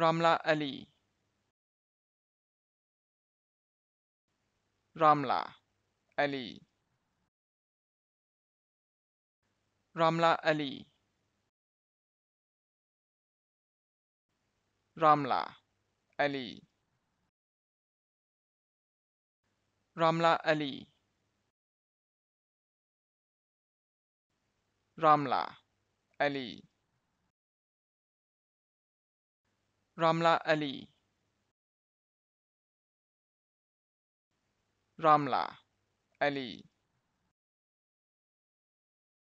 Ramla Ali. Ramla Ali. Ramla Ali. Ramla Ali. Ramla Ali. Ramla Ali. Ramla Ali. Ramla Ali.